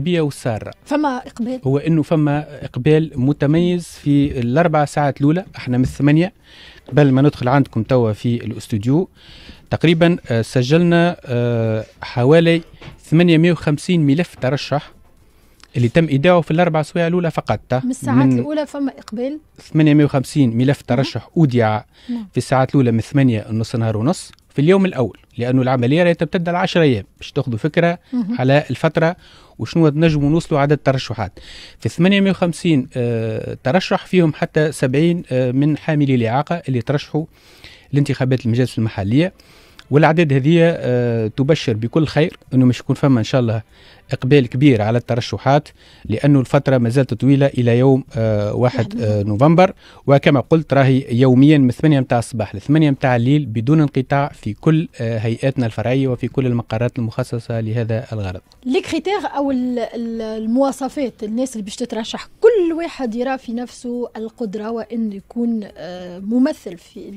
بيا والسارة فما إقبال هو أنه فما إقبال متميز في الأربع ساعات الأولى احنا من الثمانية قبل ما ندخل عندكم توا في الاستوديو تقريبا آه، سجلنا آه، حوالي 850 ملف ترشح اللي تم ايداعه في الاربع سوايع الاولى فقط من الساعات من الاولى فما اقبال 850 ملف ترشح اودع نعم. في الساعات الاولى من 8 نص نهار ونص في اليوم الاول لانه العمليه راهي تبتدى على 10 ايام باش تاخذوا فكره مه. على الفتره وشنو نجموا نوصلوا عدد الترشحات في 850 آه ترشح فيهم حتى 70 آه من حاملي الاعاقه اللي ترشحوا لانتخابات المجالس المحليه والاعداد هذه آه تبشر بكل خير انه مش يكون فما ان شاء الله إقبال كبير على الترشحات لأنه الفترة ما زالت طويلة إلى يوم آه واحد آه نوفمبر وكما قلت راهي يوميا من 8 متاع الصباح ل 8 متاع الليل بدون انقطاع في كل آه هيئاتنا الفرعية وفي كل المقرات المخصصة لهذا الغرض لي كريتير أو المواصفات الناس اللي باش تترشح كل واحد يرى في نفسه القدرة وأن يكون ممثل في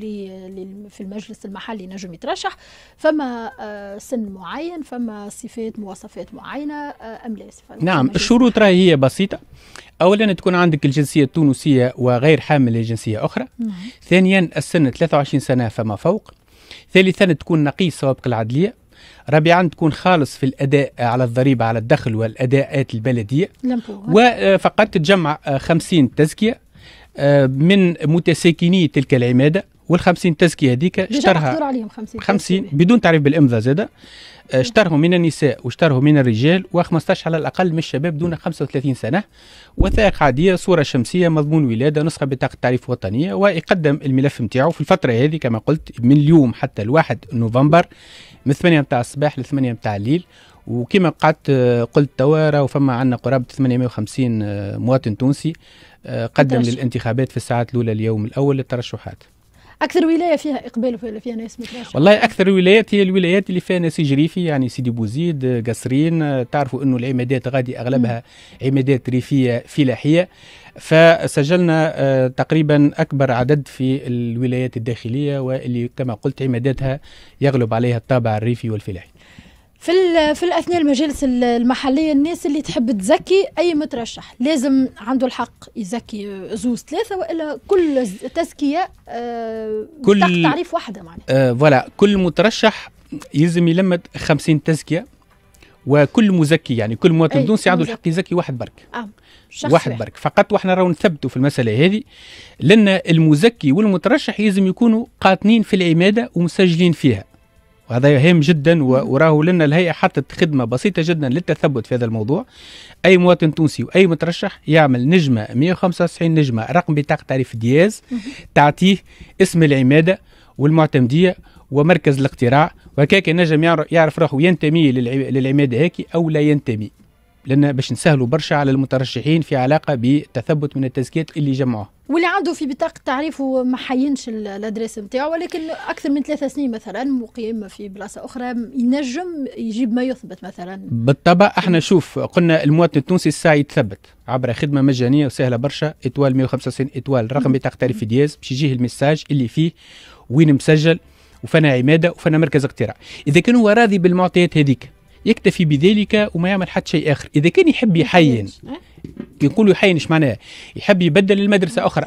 في المجلس المحلي نجم يترشح فما سن معين فما صفات مواصفات معينة ام لا نعم الشروط راهي هي بسيطه اولا تكون عندك الجنسيه التونسيه وغير حامل لجنسيه اخرى نعم. ثانيا السن 23 سنه فما فوق ثالثا تكون نقيص سوابق العدليه رابعا تكون خالص في الاداء على الضريبه على الدخل والاداءات البلديه وفقط آه، تجمع 50 آه، تزكيه آه، من متساكني تلك العماده وال50 تزكيه هذيك اشترها 50 بدون تعريف بالامضاء زاده اشترهم من النساء واشترهم من الرجال و15 على الاقل من الشباب دون 35 سنه وثائق عاديه صوره شمسيه مضمون ولاده نسخه بطاقه تعريف وطنيه ويقدم الملف نتاعو في الفتره هذه كما قلت من اليوم حتى الواحد نوفمبر من 8 نتاع الصباح ل 8 نتاع الليل وكما قعدت آه، قلت توا وفما عندنا قرابه 850 آه، مواطن تونسي آه، قدم للانتخابات في الساعات الاولى اليوم الاول للترشحات اكثر ولايه فيها اقبال ولا فيها ناس مترشحه والله اكثر الولايات هي الولايات اللي فيها ناس جريفي يعني سيدي بوزيد قصرين تعرفوا انه العمادات غادي اغلبها عمادات ريفيه فلاحيه فسجلنا آه، تقريبا اكبر عدد في الولايات الداخليه واللي كما قلت عماداتها يغلب عليها الطابع الريفي والفلاحي في في الاثناء المجالس المحليه الناس اللي تحب تزكي اي مترشح لازم عنده الحق يزكي زوز ثلاثه والا كل تزكيه آه، كل تعريف واحده معناها آه، فوالا آه كل مترشح يلزم يلم 50 تزكيه وكل مزكي يعني كل مواطن تونسي عنده الحق يزكي واحد برك آه. واحد واحد. برك فقط واحنا راهو نثبتوا في المساله هذه لان المزكي والمترشح لازم يكونوا قاطنين في العماده ومسجلين فيها وهذا هام جدا وراه لنا الهيئة حطت خدمة بسيطة جدا للتثبت في هذا الموضوع أي مواطن تونسي وأي مترشح يعمل نجمة 195 نجمة رقم بطاقة تعريف دياز تعطيه اسم العمادة والمعتمدية ومركز الاقتراع وهكاك نجم يعرف روحه ينتمي للعمادة هيك أو لا ينتمي لان باش نسهلوا برشا على المترشحين في علاقه بالتثبت من التزكيات اللي جمعوه واللي عنده في بطاقه تعريف ما حينش الادريس نتاعو ولكن اكثر من ثلاثة سنين مثلا مقيم في بلاصه اخرى ينجم يجيب ما يثبت مثلا بالطبع احنا شوف قلنا المواطن التونسي الساعه يتثبت عبر خدمه مجانيه وسهله برشا اتوال 165 اتوال رقم بطاقه تعريف دياز باش يجيه الميساج اللي فيه وين مسجل وفنا عماده وفنا مركز اقتراع اذا كان هو راضي بالمعطيات هذيك يكتفي بذلك وما يعمل حتى شيء آخر إذا كان يحب يحين يقول يحين ايش معناه يحب يبدل المدرسة أخرى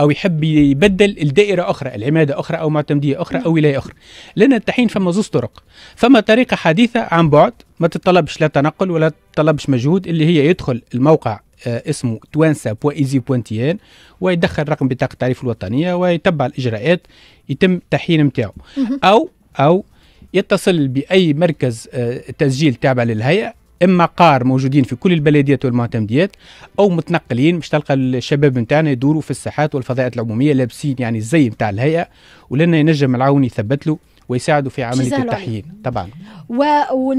أو يحب يبدل الدائرة أخرى العمادة أخرى أو معتمدية أخرى أو ولاية أخرى لأن التحين فما زوز طرق فما طريقة حديثة عن بعد ما تطلبش لا تنقل ولا تطلبش مجهود اللي هي يدخل الموقع آه، اسمه توانسا بوائزي بوانتيان ويدخل رقم بطاقة التعريف الوطنية ويتبع الإجراءات يتم التحيين نتاعو أو أو يتصل باي مركز آه، تسجيل تابع للهيئه اما قار موجودين في كل البلديات والمعتمديات او متنقلين مش تلقى الشباب نتاعنا يدوروا في الساحات والفضاءات العموميه لابسين يعني الزي نتاع الهيئه ولنا ينجم العون يثبت له ويساعدوا في عمليه التحيين طبعا و...